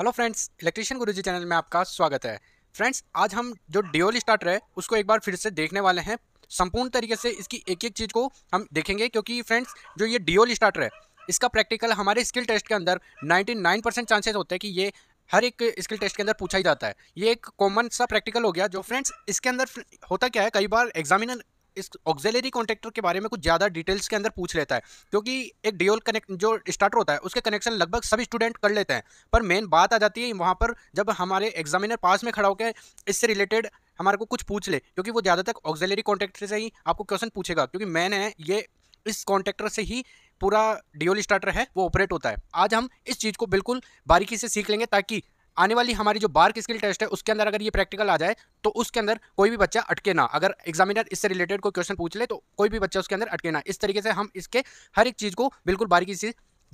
hello friends electrician Guruji channel में आपका स्वागत है फ्रेंड्स आज हम जो ड्योल स्टार्टर है उसको एक बार फिर से देखने वाले हैं संपूर्ण तरीके से इसकी एक एक चीज़ को हम देखेंगे क्योंकि फ्रेंड्स जो ये ड्योल स्टार्टर है इसका प्रैक्टिकल हमारे स्किल टेस्ट के अंदर नाइन परसेंट चांसेज होते हैं कि ये हर एक स्किल टेस्ट के अंदर पूछा ही जाता है ये एक कॉमन सा प्रैक्टिकल हो गया जो फ्रेंड्स इसके अंदर होता क्या है कई बार एग्जामिनर इस ऑक्जेलरी कॉन्टेक्टर के बारे में कुछ ज़्यादा डिटेल्स के अंदर पूछ लेता है क्योंकि एक डिओल कनेक्ट जो स्टार्टर होता है उसके कनेक्शन लगभग सभी स्टूडेंट कर लेते हैं पर मेन बात आ जाती है वहाँ पर जब हमारे एग्जामिनर पास में खड़ा होकर इससे रिलेटेड हमारे को कुछ पूछ ले क्योंकि वो ज़्यादातर ऑक्जेलरी कॉन्टेक्टर से ही आपको क्वेश्चन पूछेगा क्योंकि मैन है ये इस कॉन्टेक्टर से ही पूरा डिओल स्टार्टर है वो ऑपरेट होता है आज हम इस चीज़ को बिल्कुल बारीकी से सीख लेंगे ताकि आने वाली हमारी जो बार की स्किल टेस्ट है उसके अंदर अगर ये प्रैक्टिकल आ जाए तो उसके अंदर कोई भी बच्चा अटके ना अगर एग्जामिनर इससे रिलेटेड कोई क्वेश्चन पूछ ले तो कोई भी बच्चा उसके अंदर अटके ना इस तरीके से हम इसके हर एक चीज़ को बिल्कुल बारीकी से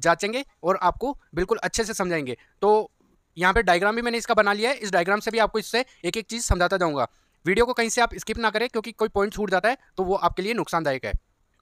जांचेंगे और आपको बिल्कुल अच्छे से समझाएंगे तो यहाँ पर डायग्राम भी मैंने इसका बना लिया है इस डायग्राम से भी आपको इससे एक एक चीज़ समझाता जाऊँगा वीडियो को कहीं से आप स्किप ना करें क्योंकि कोई पॉइंट छूट जाता है तो वो आपके लिए नुकसानदायक है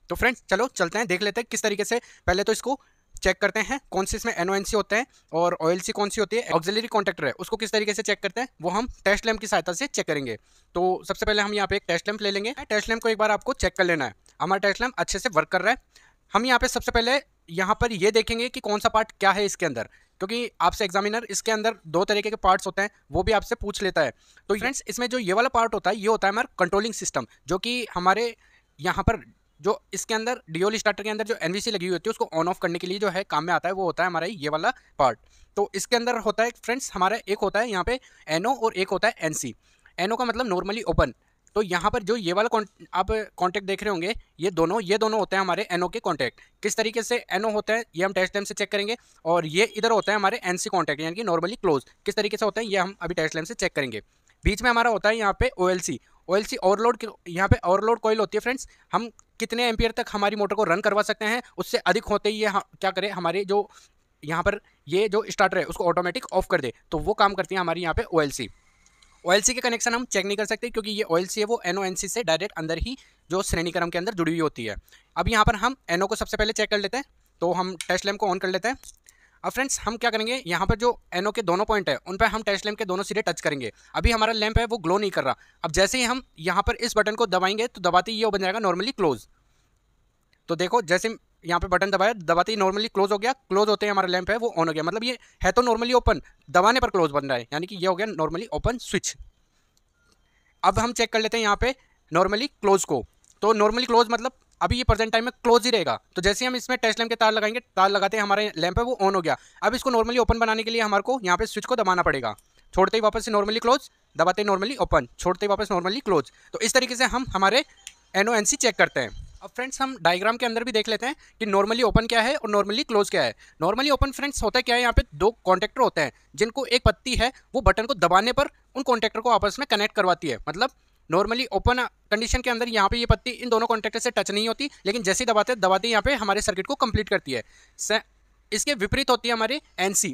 तो फ्रेंड्स चलो चलते हैं देख लेते हैं किस तरीके से पहले तो इसको चेक करते हैं कौन से इसमें एनओएनसी होते हैं और ऑयलसी कौन सी होती है ऑक्सिलरी कॉन्टेक्टर है उसको किस तरीके से चेक करते हैं वो हम टेस्ट लैम्प की सहायता से चेक करेंगे तो सबसे पहले हम यहाँ पे एक टेस्ट लैम्प ले लेंगे टेस्ट लैम्प को एक बार आपको चेक कर लेना है हमारा टेस्ट लैम्प अच्छे से वर्क कर रहा है हम यहाँ पे सबसे पहले यहाँ पर ये देखेंगे कि कौन सा पार्ट क्या है इसके अंदर क्योंकि आपसे एग्जामिनर इसके अंदर दो तरीके के पार्ट्स होते हैं वो भी आपसे पूछ लेता है तो फ्रेंड्स इसमें जो ये वाला पार्ट होता है ये होता है हमारा कंट्रोलिंग सिस्टम जो कि हमारे यहाँ पर जो इसके अंदर डिओल स्टार्टर के अंदर जो एनवीसी लगी हुई होती है उसको ऑन ऑफ करने के लिए जो है काम में आता है वो होता है हमारा ये वाला पार्ट तो इसके अंदर होता है फ्रेंड्स हमारा एक होता है यहाँ पे एनओ और एक होता है एनसी एनओ का मतलब नॉर्मली ओपन तो यहाँ पर जो ये वाला आप कॉन्टैक्ट देख रहे होंगे ये दोनों ये दोनों होते हैं हमारे एनओ के कॉन्टैक्ट किस तरीके से एनओ होता है ये हम टेस्ट लैम से चेक करेंगे और ये इधर होता है हमारे एनसी कॉन्टैक्ट यानी कि नॉर्मली क्लोज किस तरीके से होते हैं ये हम अभी टेस्ट लैम से चेक करेंगे बीच में हमारा होता है यहाँ पे ओ एल सी ओएलसी ओवरलोड यहाँ पे ओवरलोड कोयल होती है फ्रेंड्स हम कितने एम्पियर तक हमारी मोटर को रन करवा सकते हैं उससे अधिक होते ही ये क्या करें हमारे जो यहाँ पर ये जो स्टार्टर है उसको ऑटोमेटिक ऑफ कर दे तो वो काम करती है हमारी यहाँ पे ओ ओएलसी के कनेक्शन हम चेक नहीं कर सकते क्योंकि ये ओएलसी है वो एनओएनसी से डायरेक्ट अंदर ही जो श्रेणीक्रम के अंदर जुड़ी हुई होती है अब यहाँ पर हम एनओ को सबसे पहले चेक कर लेते हैं तो हम टेस्ट लैम्प को ऑन कर लेते हैं अब फ्रेंड्स हम क्या करेंगे यहाँ पर जो एनओ के दोनों पॉइंट है उन पर हम टेस्ट लैम्प के दोनों सिरे टच करेंगे अभी हमारा लैम्प है वो ग्लो नहीं कर रहा अब जैसे ही हम यहाँ पर इस बटन को दबाएंगे तो दबाते ही ये बन जाएगा नॉर्मली क्लोज तो देखो जैसे यहाँ पे बटन दबाया दबाते ही नॉर्मली क्लोज हो गया क्लोज होते हैं हमारा लैंप है वो ऑन हो गया मतलब ये है तो नॉर्मली ओपन दबाने पर क्लोज बन रहा है यानी कि ये हो गया नॉर्मली ओपन स्विच अब हम चेक कर लेते हैं यहाँ पे नॉर्मली क्लोज को तो नॉर्मली क्लोज मतलब अभी ये प्रेजेंट टाइम में क्लोज ही रहेगा तो जैसे हम इसमें टेस्ट लैम्प के तार लगाएंगे तार लगाते हैं हमारे लैम्प है वो ऑन हो गया अब इसको नॉर्मली ओपन बनाने के लिए हमारे को यहाँ पे स्विच को दबाना पड़ेगा छोड़ते ही वापस से नॉर्मली क्लोज दबाते ही नॉर्मली ओपन छोड़ते ही वापस नॉर्मली क्लोज तो इस तरीके से हम हमारे N O N C check करते हैं अब फ्रेंड्स हम डायग्राम के अंदर भी देख लेते हैं कि नॉर्मली ओपन क्या है और नॉर्मली क्लोज क्या है नॉर्मली ओपन फ्रेंड्स होता है क्या है यहाँ पे दो कॉन्टेक्टर होते हैं जिनको एक पत्ती है वो बटन को दबाने पर उन कॉन्टेक्टर को आपस में कनेक्ट करवाती है मतलब नॉर्मली ओपन कंडीशन के अंदर यहाँ पे ये पत्ती इन दोनों कॉन्ट्रेक्टर से टच नहीं होती लेकिन ही दबाते दबाते यहाँ पे हमारे सर्किट को कंप्लीट करती है इसके विपरीत होती है हमारी एन सी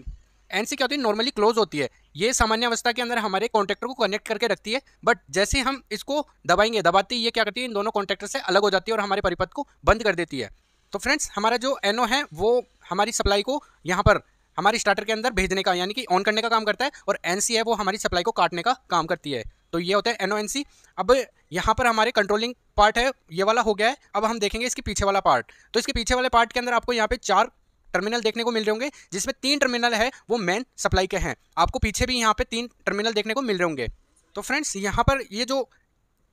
एन सी क्या होती है नॉर्मली क्लोज होती है ये सामान्य अवस्था के अंदर हमारे कॉन्ट्रैक्टर को कनेक्ट करके रखती है बट जैसे हम इसको दबाएंगे दबाते ही ये क्या करती है इन दोनों कॉन्ट्रैक्टर से अलग हो जाती है और हमारे परिपथ को बंद कर देती है तो फ्रेंड्स हमारा जो एनओ है वो हमारी सप्लाई को यहाँ पर हमारे स्टार्टर के अंदर भेजने का यानी कि ऑन करने का काम करता है और एन है वो हमारी सप्लाई को काटने का काम करती है तो ये होता है एनओएनसी अब यहाँ पर हमारे कंट्रोलिंग पार्ट है ये वाला हो गया है अब हम देखेंगे इसके पीछे वाला पार्ट तो इसके पीछे वाले पार्ट के अंदर आपको यहाँ पे चार टर्मिनल देखने को मिल रहे होंगे जिसमें तीन टर्मिनल है वो मेन सप्लाई के हैं आपको पीछे भी यहाँ पे तीन टर्मिनल देखने को मिल रहे होंगे तो फ्रेंड्स यहाँ पर ये जो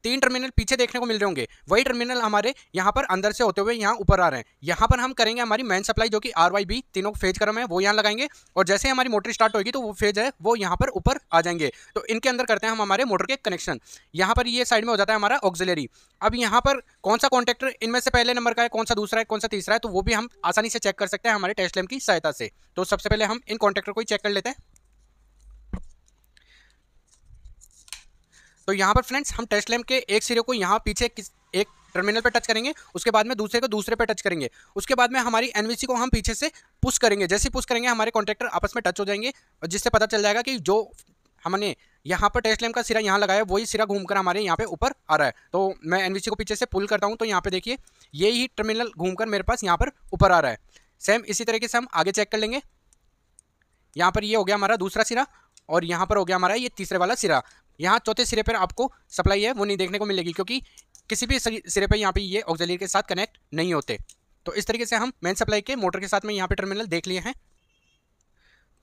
तीन टर्मिनल पीछे देखने को मिल रहे होंगे वही टर्मिनल हमारे यहाँ पर अंदर से होते हुए यहाँ ऊपर आ रहे हैं यहाँ पर हम करेंगे हमारी मैन सप्लाई जो कि आर वाई बी तीनों फेज क्रम है वो यहाँ लगाएंगे और जैसे हमारी मोटर स्टार्ट होगी तो वो फेज है वो यहाँ पर ऊपर आ जाएंगे तो इनके अंदर करते हैं हम हमारे मोटर के कनेक्शन यहाँ पर ये साइड में हो जाता है हमारा ऑक्जिलरी अब यहाँ पर कौन सा कॉन्ट्रैक्टर इनमें से पहले नंबर का है कौन सा दूसरा है कौन सा तीसरा है तो वो भी हम आसानी से चेक कर सकते हैं हमारे टेस्ट लैम की सहायता से तो सबसे पहले हम इन कॉन्ट्रेक्टर को ही चेक कर लेते हैं तो यहाँ पर फ्रेंड्स हम टेस्ट लैम्प के एक सिरे को यहाँ पीछे किस एक टर्मिनल पर टच करेंगे उसके बाद में दूसरे को दूसरे पे टच करेंगे उसके बाद में हमारी एनवीसी को हम पीछे से पुश करेंगे जैसे पुश करेंगे हमारे कॉन्ट्रैक्टर आपस में टच हो जाएंगे और जिससे पता चल जाएगा कि जो हमने यहाँ पर टेस्ट लैम्प का सिरा यहाँ लगाया वही सिरा घूमकर हमारे यहाँ पे ऊपर आ रहा है तो मैं एनवीसी को पीछे से पुल करता हूँ तो यहाँ पे देखिए ये ही टर्मिनल घूमकर मेरे पास यहाँ पर ऊपर आ रहा है सेम इसी तरीके से हम आगे चेक कर लेंगे यहाँ पर ये हो गया हमारा दूसरा सिरा और यहाँ पर हो गया हमारा ये तीसरे वाला सिरा यहाँ चौथे सिरे पर आपको सप्लाई है वो नहीं देखने को मिलेगी क्योंकि किसी भी सिरे पर यहाँ पर ये ऑक्जलियर के साथ कनेक्ट नहीं होते तो इस तरीके से हम मेन सप्लाई के मोटर के साथ में यहाँ पे टर्मिनल देख लिए हैं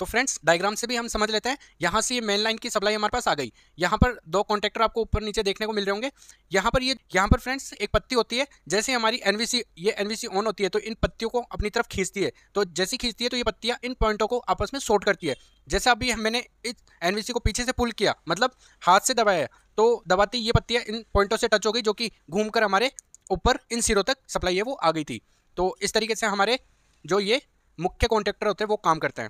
तो फ्रेंड्स डायग्राम से भी हम समझ लेते हैं यहाँ से ये मेन लाइन की सप्लाई हमारे पास आ गई यहाँ पर दो कॉन्ट्रेक्टर आपको ऊपर नीचे देखने को मिल रहे होंगे यहाँ पर ये यहाँ पर फ्रेंड्स एक पत्ती होती है जैसे हमारी एन ये एन ऑन होती है तो इन पत्तियों को अपनी तरफ खींचती है तो जैसी खींचती है तो ये पत्तियाँ इन पॉइंटों को आपस में शॉर्ट करती है जैसे अभी मैंने इस एन को पीछे से पुल किया मतलब हाथ से दबाया तो दबाती ये पत्तियाँ इन पॉइंटों से टच हो गई जो कि घूम हमारे ऊपर इन सिरों तक सप्लाई है वो आ गई थी तो इस तरीके से हमारे जो ये मुख्य कॉन्ट्रैक्टर होते हैं वो काम करते हैं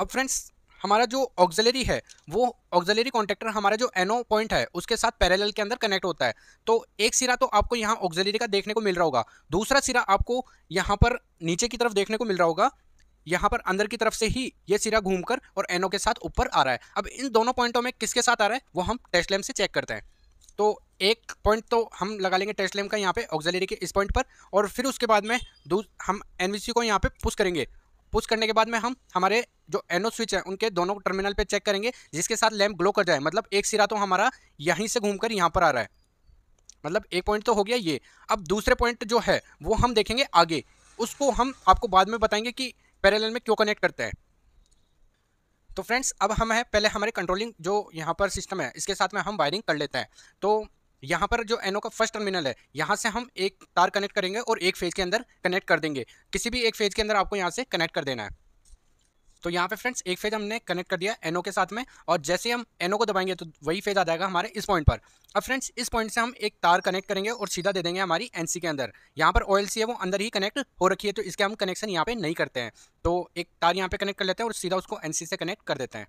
अब फ्रेंड्स हमारा जो ऑक्जलरी है वो ऑक्जलरी कॉन्टेक्टर हमारा जो एनो पॉइंट है उसके साथ पैरेलल के अंदर कनेक्ट होता है तो एक सिरा तो आपको यहाँ ऑक्जलरी का देखने को मिल रहा होगा दूसरा सिरा आपको यहाँ पर नीचे की तरफ देखने को मिल रहा होगा यहाँ पर अंदर की तरफ से ही ये सिरा घूमकर और एनो के साथ ऊपर आ रहा है अब इन दोनों पॉइंटों में किसके साथ आ रहा है वो हम टेस्ट लैम्प से चेक करते हैं तो एक पॉइंट तो हम लगा लेंगे टेस्ट लैम्प का यहाँ पे ऑक्जलरी के इस पॉइंट पर और फिर उसके बाद में हम एन को यहाँ पे पुश करेंगे पुश करने के बाद में हम हमारे जो एनो स्विच है उनके दोनों टर्मिनल पे चेक करेंगे जिसके साथ लैम्प ग्लो कर जाए मतलब एक सिरा तो हमारा यहीं से घूमकर यहाँ पर आ रहा है मतलब एक पॉइंट तो हो गया ये अब दूसरे पॉइंट जो है वो हम देखेंगे आगे उसको हम आपको बाद में बताएंगे कि पैरेलल में क्यों कनेक्ट करते हैं तो फ्रेंड्स अब हम है पहले हमारे कंट्रोलिंग जो यहाँ पर सिस्टम है इसके साथ में हम वायरिंग कर लेते हैं तो यहाँ पर जो एनो का फर्स्ट टर्मिनल है यहाँ से हम एक तार कनेक्ट करेंगे और एक फेज के अंदर कनेक्ट कर देंगे किसी भी एक फेज के अंदर आपको यहाँ से कनेक्ट कर देना है तो यहाँ पे फ्रेंड्स एक फेज हमने कनेक्ट कर दिया एनओ के साथ में और जैसे हम एनओ को दबाएंगे तो वही फेज आ जाएगा हमारे इस पॉइंट पर अब फ्रेंड्स इस पॉइंट से हम एक तार कनेक्ट करेंगे और सीधा दे देंगे हमारी एनसी के अंदर यहाँ पर ऑयल है वो अंदर ही कनेक्ट हो रखी है तो इसके हम कनेक्शन यहाँ पे नहीं करते हैं तो एक तार यहाँ पे कनेक्ट कर लेते हैं और सीधा उसको एनसी से कनेक्ट कर देते हैं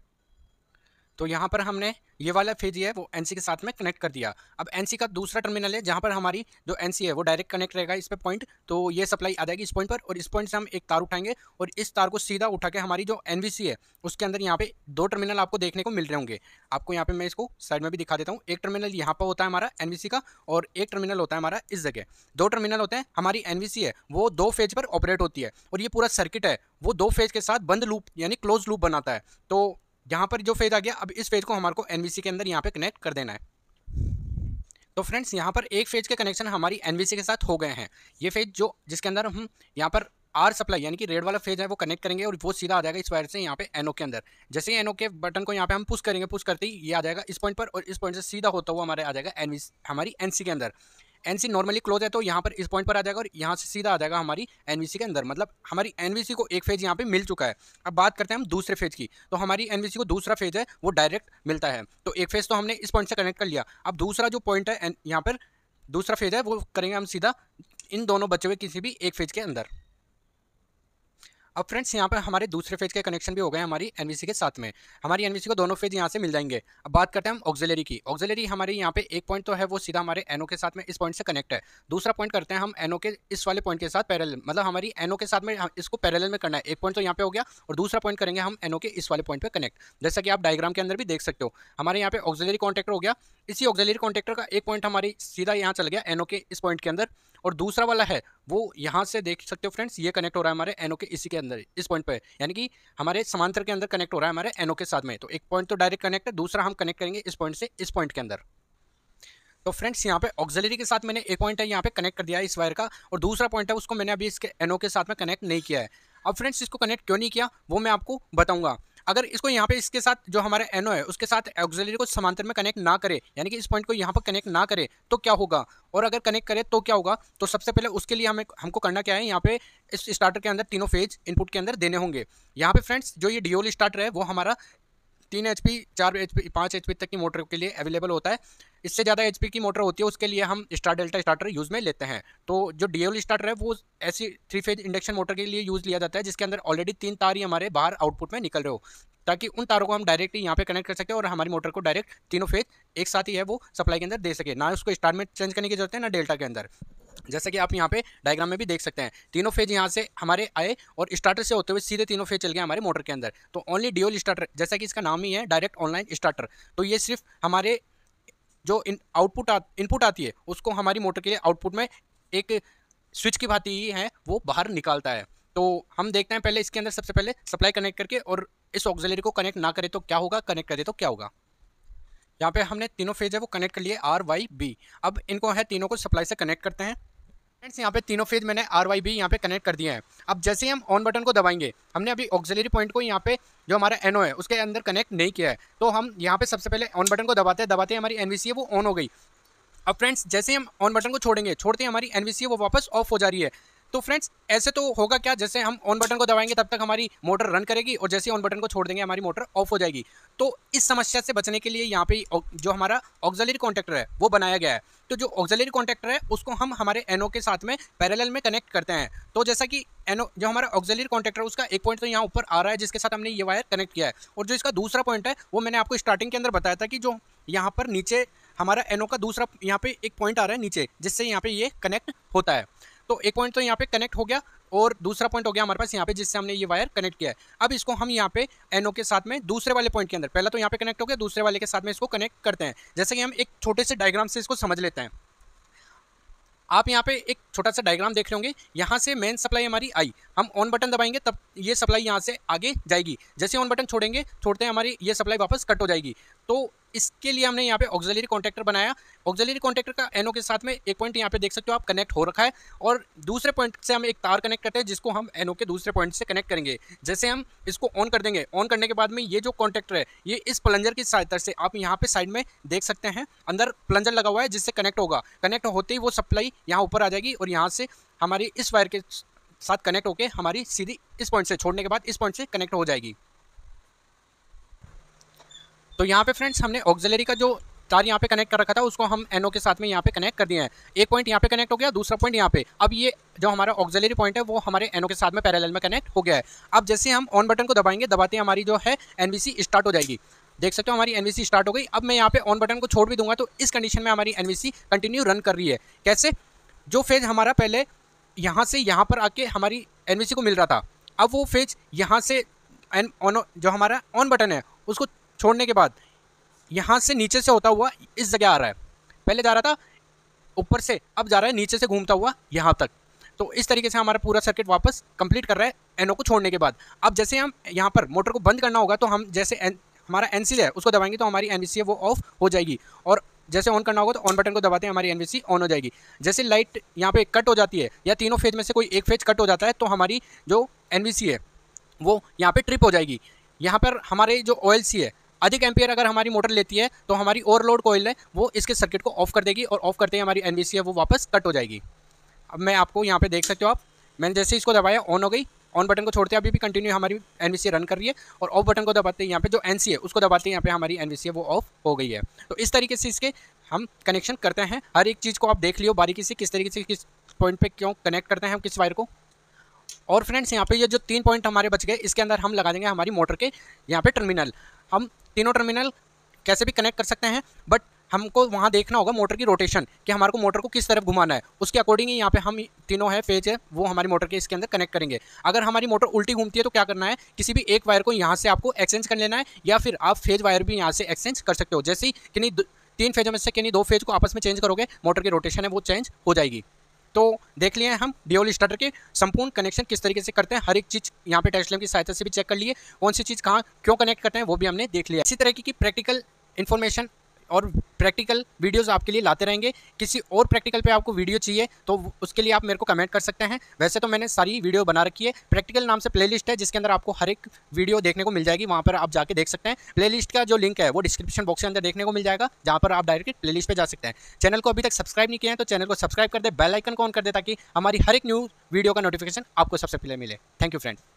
तो यहाँ पर हमने ये वाला फेज है वो एनसी के साथ में कनेक्ट कर दिया अब एनसी का दूसरा टर्मिनल है जहाँ पर हमारी जो एनसी है वो डायरेक्ट कनेक्ट रहेगा इस पर पॉइंट तो ये सप्लाई आ जाएगी इस पॉइंट पर और इस पॉइंट से हम एक तार उठाएंगे और इस तार को सीधा उठा के हमारी जो एन है उसके अंदर यहाँ पे दो टर्मिनल आपको देखने को मिल रहे होंगे आपको यहाँ पे मैं इसको साइड में भी दिखा देता हूँ एक टर्मिनल यहाँ पर होता है हमारा एन का और एक टर्मिनल होता है हमारा इस जगह दो टर्मिनल होते हैं हमारी एन है वो दो फेज पर ऑपरेट होती है और ये पूरा सर्किट है वो दो फेज के साथ बंद लूप यानी क्लोज लूप बनाता है तो यहाँ पर जो फेज आ गया अब इस फेज को हमारे को एन के अंदर यहाँ पर कनेक्ट कर देना है तो फ्रेंड्स यहाँ पर एक फेज के कनेक्शन हमारी एन के साथ हो गए हैं ये फेज जो जिसके अंदर हम यहाँ पर आर सप्लाई यानी कि रेड वाला फेज है वो कनेक्ट करेंगे और वो सीधा आ जाएगा इस वायर से यहाँ पे एनओ के अंदर जैसे ही एनओ के बटन को यहाँ पे हम पुश करेंगे पुश करते ही ये आ जाएगा इस पॉइंट पर और इस पॉइंट से सीधा होता हुआ हमारे आ जाएगा एन हमारी एनसी के अंदर एन नॉर्मली क्लोज है तो यहाँ पर इस पॉइंट पर आ जाएगा और यहाँ से सीधा आ जाएगा हमारी एन के अंदर मतलब हमारी एन को एक फेज यहाँ पर मिल चुका है अब बात करते हैं हम दूसरे फेज की तो हमारी एन को दूसरा फेज है वो डायरेक्ट मिलता है तो एक फेज तो हमने इस पॉइंट से कनेक्ट कर लिया अब दूसरा जो पॉइंट है यहाँ पर दूसरा फेज है वो करेंगे हम सीधा इन दोनों बचे हुए किसी भी एक फेज के अंदर अब फ्रेंड्स यहाँ पर हमारे दूसरे फेज के कनेक्शन भी हो गए हमारी एन के साथ में हमारी एन को दोनों फेज यहाँ से मिल जाएंगे अब बात करते हैं हम ऑक्जिलरी की ऑक्जिलरी हमारे यहाँ पे एक पॉइंट तो है वो सीधा हमारे एनओ के साथ में इस पॉइंट से कनेक्ट है दूसरा पॉइंट करते हैं हम एनओ के इस वाले पॉइंट के साथ पैरल मतलब हमारी एनओ के साथ में इसको पैरल में करना है एक पॉइंट तो यहाँ पे हो गया और दूसरा पॉइंट करेंगे हम एनओ के इस वाले पॉइंट पर कनेक्ट जैसा कि आप डायग्राम के अंदर भी देख सकते हो हमारे यहाँ पे ऑक्जिलरी कॉन्टेक्टर हो गया इसी ऑक्जिलरी कॉन्टेक्टर का एक पॉइंट हमारी सीधा यहाँ चल गया एनओ के इस पॉइंट के अंदर और दूसरा वाला है वो यहाँ से देख सकते हो फ्रेंड्स ये कनेक्ट हो रहा है हमारे एनओ के इसी के अंदर इस पॉइंट पर यानी कि हमारे समांतर के अंदर कनेक्ट हो रहा है हमारे एनओ के साथ में तो एक पॉइंट तो डायरेक्ट कनेक्ट है दूसरा हम कनेक्ट करेंगे इस पॉइंट से इस पॉइंट के अंदर तो फ्रेंड्स यहाँ पे ऑक्सिलरी के साथ मैंने एक पॉइंट है यहाँ पे कनेक्ट कर दिया है इस वायर का और दूसरा पॉइंट है उसको मैंने अभी इसके एनओ के साथ में कनेक्ट नहीं किया है अब फ्रेंड्स इसको कनेक्ट क्यों नहीं किया वो मैं आपको बताऊंगा अगर इसको यहाँ पे इसके साथ जो हमारा एनो है उसके साथ ऑक्सिलरी को समांतर में कनेक्ट ना करे यानी कि इस पॉइंट को यहाँ पर कनेक्ट ना करे तो क्या होगा और अगर कनेक्ट करे तो क्या होगा तो सबसे पहले उसके लिए हमें हमको करना क्या है यहाँ पे इस स्टार्टर के अंदर तीनों फेज इनपुट के अंदर देने होंगे यहाँ पे फ्रेंड्स जो ये डिओल स्टार्टर है वो हमारा तीन एच पी चार एच पी पाँच एच पी तक की मोटर के लिए अवेलेबल होता है इससे ज़्यादा एच पी की मोटर होती है उसके लिए हम स्टार डेल्टा स्टार्टर यूज़ में लेते हैं तो जो डी एल स्टार्टर है वो ऐसी थ्री फेज इंडक्शन मोटर के लिए यूज़ लिया जाता है जिसके अंदर ऑलरेडी तीन तार ही हमारे बाहर आउटपुट में निकल रहे हो ताकि उन तारों को हम डायरेक्ट यहाँ पे कनेक्ट कर सकें और हमारी मोटर को डायरेक्ट तीनों फेज एक साथ ही है वो सप्लाई के अंदर दे सके ना उसको स्टार में चेंज करने की जरूरत है ना डेल्टा के अंदर जैसा कि आप यहाँ पे डायग्राम में भी देख सकते हैं तीनों फेज यहाँ से हमारे आए और स्टार्टर से होते हुए सीधे तीनों फेज चल गए हमारे मोटर के अंदर तो ओनली ड्यूल स्टार्टर जैसा कि इसका नाम ही है डायरेक्ट ऑनलाइन स्टार्टर तो ये सिर्फ हमारे जो इन आउटपुट इनपुट आती है उसको हमारी मोटर के लिए आउटपुट में एक स्विच की भांति ही है वो बाहर निकालता है तो हम देखते हैं पहले इसके अंदर सबसे पहले सप्लाई कनेक्ट करके और इस ऑक्जलरी को कनेक्ट ना करें तो क्या होगा कनेक्ट करें तो क्या होगा यहाँ पे हमने तीनों फेज है वो कनेक्ट कर लिए आर वाई बी अब इनको है तीनों को सप्लाई से कनेक्ट करते हैं फ्रेंड्स यहाँ पे तीनों फेज मैंने आर वाई भी यहाँ पे कनेक्ट कर दिए हैं अब जैसे ही हम ऑन बटन को दबाएंगे हमने अभी ऑक्सिलरी पॉइंट को यहाँ पे जो हमारा एनओ है उसके अंदर कनेक्ट नहीं किया है तो हम यहाँ पे सबसे पहले ऑन बटन को दबाते हैं दबाते हैं हमारी एन है वो ऑन हो गई अब फ्रेंड्स जैसे हम ऑन बटन को छोड़ेंगे छोड़ते हैं हमारी एन है वो वापस ऑफ हो जा रही है तो फ्रेंड्स ऐसे तो होगा क्या जैसे हम ऑन बटन को दबाएंगे तब तक हमारी मोटर रन करेगी और जैसे ऑन बटन को छोड़ देंगे हमारी मोटर ऑफ हो जाएगी तो इस समस्या से बचने के लिए यहाँ पे जो हमारा ऑक्जलरी कॉन्टेक्टर है वो बनाया गया है तो जो ऑक्जलरी कॉन्टेक्टर है उसको हम हमारे एनओ के साथ में पैरेलल में कनेक्ट करते हैं तो जैसा कि एनओ जो हमारा ऑक्जलरी कॉन्टेक्टर उसका एक पॉइंट तो यहाँ ऊपर आ रहा है जिसके साथ हमने ये वायर कनेक्ट किया है और जो इसका दूसरा पॉइंट है वो मैंने आपको स्टार्टिंग के अंदर बताया था कि जो यहाँ पर नीचे हमारा एनओ का दूसरा यहाँ पे एक पॉइंट आ रहा है नीचे जिससे यहाँ पे ये कनेक्ट होता है तो एक पॉइंट तो यहाँ पे कनेक्ट हो गया और दूसरा पॉइंट हो गया हमारे पास यहाँ पे जिससे हमने ये वायर कनेक्ट किया है अब इसको हम यहाँ पे एनओ के साथ में दूसरे वाले पॉइंट के अंदर पहला तो यहाँ पे कनेक्ट हो गया दूसरे वाले के साथ में इसको कनेक्ट करते हैं जैसे कि हम एक छोटे से डायग्राम से इसको समझ लेते हैं आप यहाँ पे एक छोटा सा डायग्राम देख रहे होंगे यहाँ से मेन सप्लाई हमारी आई हम ऑन बटन दबाएंगे तब ये सप्लाई यहाँ से आगे जाएगी जैसे ऑन बटन छोड़ेंगे छोड़ते हैं हमारी ये सप्लाई वापस कट हो जाएगी तो इसके लिए हमने यहाँ पे ऑक्जलरी कॉन्ट्रैक्टर बनाया ऑक्जलरी कॉन्ट्रैक्टर का एनओ के साथ में एक पॉइंट यहाँ पे देख सकते हो आप कनेक्ट हो रखा है और दूसरे पॉइंट से हम एक तार कनेक्ट करते हैं जिसको हम एनओ के दूसरे पॉइंट से कनेक्ट करेंगे जैसे हम इसको ऑन कर देंगे ऑन करने के बाद में ये जो कॉन्ट्रेक्टर है ये इस प्लंजर की सहायता से आप यहाँ पे साइड में देख सकते हैं अंदर प्लंजर लगा हुआ है जिससे कनेक्ट होगा कनेक्ट होते ही वो सप्लाई यहाँ ऊपर आ जाएगी और यहाँ से हमारी इस वायर के साथ कनेक्ट होकर हमारी सीधी इस पॉइंट से छोड़ने के बाद इस पॉइंट से कनेक्ट हो जाएगी तो यहाँ पे फ्रेंड्स हमने ऑक्जिलरी का जो तार यहाँ पे कनेक्ट कर रखा था उसको हम एनओ के साथ में यहाँ पे कनेक्ट कर दिए हैं एक पॉइंट यहाँ पे कनेक्ट हो गया दूसरा पॉइंट यहाँ पे अब ये जो हमारा ऑक्जिलरी पॉइंट है वो हमारे एनओ के साथ में पैरेलल में कनेक्ट हो गया है अब जैसे हम ऑन बटन को दबाएंगे दबाते हमारी जो है एन स्टार्ट हो जाएगी देख सकते हो हमारी एनवीसी स्टार्ट हो गई अब मैं यहाँ पे ऑन बटन को छोड़ भी दूंगा तो इस कंडीशन में हमारी एनवीसी कंटिन्यू रन कर रही है कैसे जो फेज हमारा पहले यहाँ से यहाँ पर आके हमारी एन को मिल रहा था अब वो फेज यहाँ से एन ऑन जो हमारा ऑन बटन है उसको छोड़ने के बाद यहाँ से नीचे से होता हुआ इस जगह आ रहा है पहले जा रहा था ऊपर से अब जा रहा है नीचे से घूमता हुआ यहाँ तक तो इस तरीके से हमारा पूरा सर्किट वापस कंप्लीट कर रहा है एनओ को छोड़ने के बाद अब जैसे हम यहाँ पर मोटर को बंद करना होगा तो हम जैसे एन हमारा एन है उसको दबाएंगे तो हमारी एन है वो ऑफ हो जाएगी और जैसे ऑन करना होगा तो ऑन बटन को दबाते हैं हमारी एन ऑन हो जाएगी जैसे लाइट यहाँ पे कट हो जाती है या तीनों फेज में से कोई एक फेज कट हो जाता है तो हमारी जो एन है वो यहाँ पर ट्रिप हो जाएगी यहाँ पर हमारे जो ओ है अधिक एम्पियर अगर हमारी मोटर लेती है तो हमारी ओवरलोड कोयल है वो इसके सर्किट को ऑफ कर देगी और ऑफ करते ही हमारी एन है वो वापस कट हो जाएगी अब मैं आपको यहाँ पे देख सकते हो आप मैंने जैसे इसको दबाया ऑन हो गई ऑन बटन को छोड़ते हैं अभी भी कंटिन्यू हमारी एन रन कर रही है और ऑफ बटन को दबाते हैं यहाँ पे जो एन है उसको दबाते हैं यहाँ पे हमारी एन वो ऑफ हो गई है तो इस तरीके से इसके हम कनेक्शन करते हैं हर एक चीज़ को आप देख लियो बारीकी से किस तरीके से किस पॉइंट पर क्यों कनेक्ट करते हैं हम किस वायर को और फ्रेंड्स यहाँ पे ये जो तीन पॉइंट हमारे बच गए इसके अंदर हम लगा देंगे हमारी मोटर के यहाँ पे टर्मिनल हम तीनों टर्मिनल कैसे भी कनेक्ट कर सकते हैं बट हमको वहाँ देखना होगा मोटर की रोटेशन कि हमारे को मोटर को किस तरफ घुमाना है उसके अकॉर्डिंग ही यहाँ पे हम तीनों है फेज है वो हमारी मोटर के इसके अंदर कनेक्ट करेंगे अगर हमारी मोटर उल्टी घूमती है तो क्या करना है किसी भी एक वायर को यहाँ से आपको एक्सचेंज कर लेना है या फिर आप फेज वायर भी यहाँ से एक्सचेंज कर सकते हो जैसे कि नहीं तीन फेजों में से कि नहीं दो फेज को आपस में चेंज करोगे मोटर की रोटेशन है वो चेंज हो जाएगी तो देख लिए हम डिओल स्टार्टर के संपूर्ण कनेक्शन किस तरीके से करते हैं हर एक चीज़ यहाँ पे टेस्ट की सहायता से भी चेक कर लिए कौन सी चीज़ कहाँ क्यों कनेक्ट करते हैं वो भी हमने देख लिया इसी तरीके की प्रैक्टिकल इन्फॉर्मेशन और प्रैक्टिकल वीडियोस आपके लिए लाते रहेंगे किसी और प्रैक्टिकल पे आपको वीडियो चाहिए तो उसके लिए आप मेरे को कमेंट कर सकते हैं वैसे तो मैंने सारी वीडियो बना रखी है प्रैक्टिकल नाम से प्लेलिस्ट है जिसके अंदर आपको हर एक वीडियो देखने को मिल जाएगी वहाँ पर आप जाके देख सकते हैं प्लेलिस्ट का जो लिंक है वो डिस्क्रिप्शन बॉक्स के अंदर देखने को मिल जाएगा जहाँ पर आप डायरेक्ट प्लेलिस्ट पर जा सकते हैं चैनल को अभी तक सब्सक्राइब नहीं किया है तो चैनल को सब्सक्राइब कर दे बेलाइकन को ऑन कर दे ताकि हमारी हर एक न्यू वीडियो का नोटिफिकेशन आपको सबसे पहले मिले थैंक यू फ्रेंड